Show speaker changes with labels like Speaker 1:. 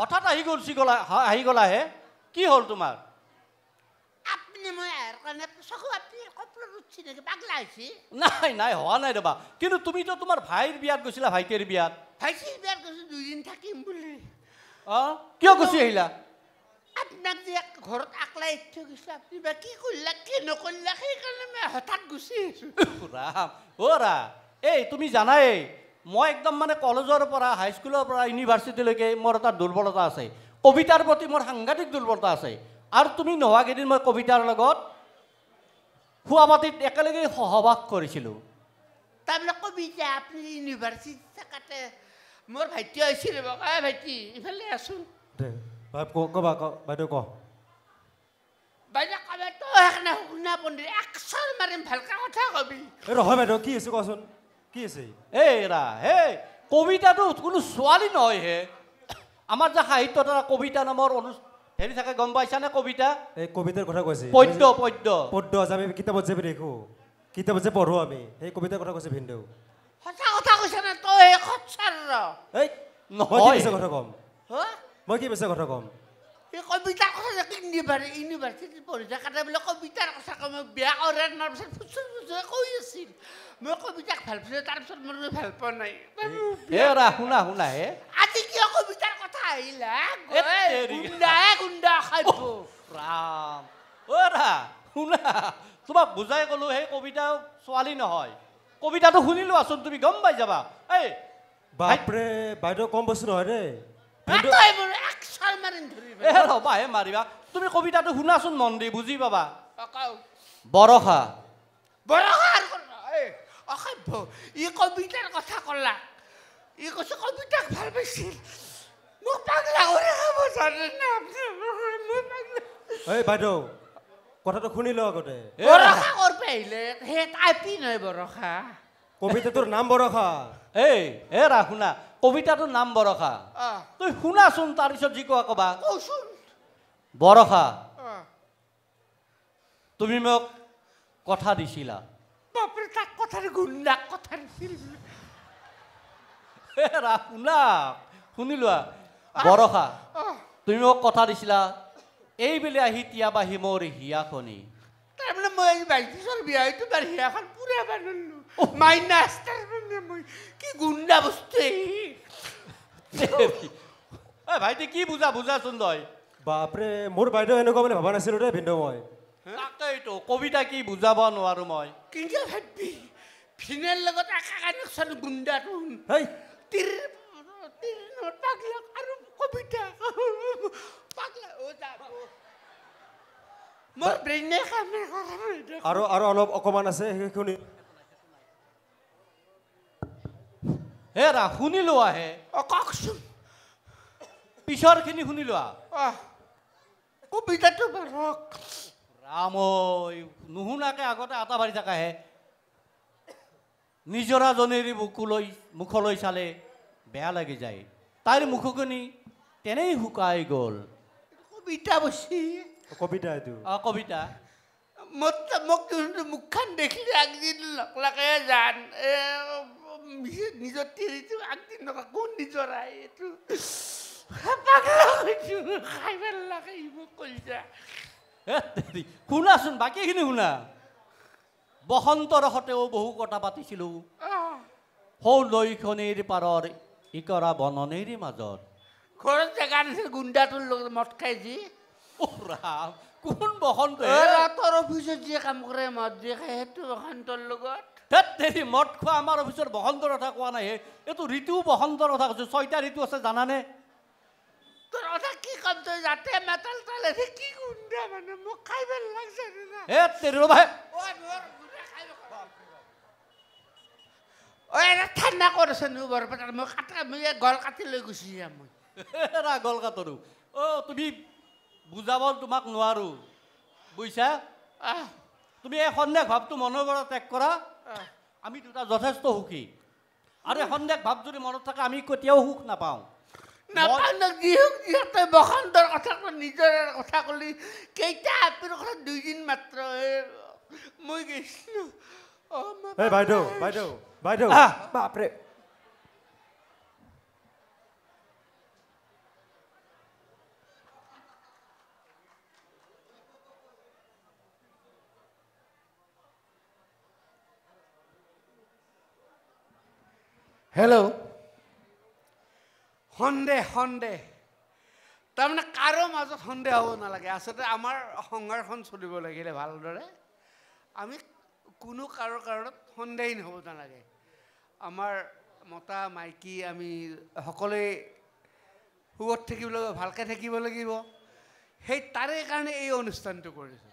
Speaker 1: হঠাৎ আহি গ'ল আহি আহি গ'লাহে কি হ'ল তোমাৰ হোৱা নাই ৰবা কিন্তু তুমিতো তোমাৰ ভাইৰ বিয়াত গৈছিলা ভাইটিৰ বিয়াত
Speaker 2: ভাইটিৰ বিয়াত গৈছো দুদিন থাকিম বুলি
Speaker 1: অঁ কিয় গুচি আহিলা
Speaker 2: আপোনাক ঘৰত আকলাই থৈ গৈছিলে কি কৰিলা কি নকৰিলা হঠাৎ গুচি আহিছো
Speaker 1: ৰা তুমি জানাই মই একদম মানে কলেজৰ পৰা হাইস্কুলৰ পৰা ইউনিভাৰ্চিটিলৈকে মোৰ এটা দুৰ্বলতা আছে কবিতাৰ প্ৰতি মোৰ সাংঘাতিক দুৰ্বলতা আছে আৰু তুমি নোহোৱাকেইদিন মই কবিতাৰ লগত শোৱা পাতিত একেলগে সহবাস কৰিছিলোঁ
Speaker 2: তাৰমানে কবিতা আপুনি ইউনিভাৰ্চিটি থাকোঁতে মোৰ ভাইটি আহিছিল ভাইটি ইফালে আছোঁ বাইদেউ ক কথা কবি
Speaker 3: ৰহ বাইদেউ কি হৈছে কচোন
Speaker 1: কি আছে এই হেই কবিতাটো কোনো ছোৱালী নহয়হে আমাৰ যে সাহিত্য কবিতা নামৰ অনু হেৰি থাকে গম পাইছানে কবিতা
Speaker 3: এই কবিতাৰ কথা কৈছে পদ্য পদ্য পদ্য আছে আমি কিতাপত যে দেখো কিতাপত যে পঢ়ো আমি সেই কবিতাৰ কথা কৈছে ভিনদেউ
Speaker 2: সঁচা কথা কৈছে না তই সৎচাৰ
Speaker 3: এই নহয় কথা ক'ম মই কি পিছে কথা ক'ম
Speaker 2: এই কবিতাৰ কথা কিনি পাৰে ইউনিভাৰ্চিটিত পঢ়ি থাকোঁতে বোলে কবিতাৰ কথা কয় মই বিয়া কৰাৰ নাৰ পিছত ফুচুৰ ফুচুৰে কৈ আছিল মই কবিতাক ভাল পাইছিলোঁ তাৰপিছত মোৰ ভাল পোৱা নাই
Speaker 1: শুনা শুনা হে
Speaker 2: আজি কিয় কবিতাৰ কথা আহিলা গুণ্ডা খাইব
Speaker 1: ৰাম ৰা শুনা তোমাক বুজাই ক'লো সেই কবিতা ছোৱালী নহয় কবিতাটো শুনিলোঁ আচোন তুমি গম পাই যাবা এই
Speaker 3: বাপৰে বাইদেউ কম পাইছোঁ নহয় দেই
Speaker 1: তুমি কবিতাটো শুনাচোন মন দি বুজি পাবা বৰষা ই
Speaker 2: কবিতাৰ কথা ক'লা ই কৈছে কবিতাক ভাল পাইছিল
Speaker 3: এই বাইদেউ কথাটো শুনি লওঁ আগতে কবিতাটোৰ
Speaker 1: নাম বৰষা এই এৰা শুনা কবিতাটোৰ নাম বৰষা তুমি শুনাচোন তাৰপিছত যি কোৱা ক'বা বৰষা তুমি মোক কথা দিছিলা শুনা শুনি লোৱা বৰষা তুমি মোক কথা দিছিলা এইবেলি আহি তিয়াবাহি মোৰ হিয়াখনি
Speaker 2: তাৰমানে মই আজি বাইকটো চল বিয়াইটো বাৰু সেয়াখন পুৰা বানালো মাইনাচ তাৰমানে
Speaker 1: মই কি গুণ্ডা বস্তু ভাইটি কি বুজা বুজাচোন তই
Speaker 3: বাপৰে মোৰ বাইদেউ এনেকুৱা বুলি ভবা নাছিলো দেই ভিন্দ মই
Speaker 1: তাকেইতো কবিতা কি বুজাব নোৱাৰো মই কিন্তু ভাবি ফিনেল লগত একা
Speaker 2: গুণ্ডাটো তিৰ তিৰ নটাক আৰু কবিতা মোৰ ব্ৰেইনে আৰু আৰু
Speaker 3: অলপ অকণমান আছে সেইখিনি
Speaker 1: আগতে আটা বাঢ়ি থাকাহে নিজৰাজনীৰ বুকুলৈ মুখলৈ চালে বেয়া লাগি যায় তাইৰ মুখখিনি তেনেই শুকাই গ'ল
Speaker 2: কবিতা বেছি
Speaker 1: কবিতা এইটো অঁ কবিতা
Speaker 2: মোক মুখখন দেখিলে আগদিন লগলাগে জান শুনাচোন
Speaker 1: বাকীখিনি শুনা বসন্ত ৰসতেও বহু কথা পাতিছিলোঁ সৌ লৈখনিৰ পাৰৰ ইকৰা বননিৰ মাজত
Speaker 2: ঘৰত জেগা নাছিল গুণ্ডাটোৰ লগত মদ খাই যি কোন বসন্ত ৰাতৰ
Speaker 1: অফিচত যিয়ে কাম কৰে মদ দিয়ে খাই সেইটো বসন্তৰ লগত দেৰি মদ খোৱা আমাৰ অফিচৰ বসন্তৰ কথা কোৱা নাই এইটো ঋতু বসন্তৰ কথা কৈছোঁ ছয়টা ঋতু আছে জানানে তুমি বুজাব তোমাক নোৱাৰো বুজিছা তুমি এই সন্দেহ ভাৱটো মনৰ পৰা ত্যাগ কৰা আমি দুটা যথেষ্ট সুখী আৰু সন্দেহ ভাৱ যদি মনত থাকে আমি কেতিয়াও সুখ নাপাওঁ
Speaker 2: বসন্তৰ কথা নিজৰ কথা ক'লি কেইটা আপীৰ কথা হেল্ল' সন্দেহ সন্দেহ তাৰমানে কাৰো মাজত সন্দেহ হ'ব নালাগে আচলতে আমাৰ সংসাৰখন চলিব লাগিলে ভালদৰে আমি কোনো কাৰো কাৰণত সন্দেহহীন হ'ব নালাগে আমাৰ মতা মাইকী আমি সকলোৱে সুখত থাকিব লাগিব ভালকৈ থাকিব লাগিব সেই তাৰে কাৰণে এই অনুষ্ঠানটো কৰিছোঁ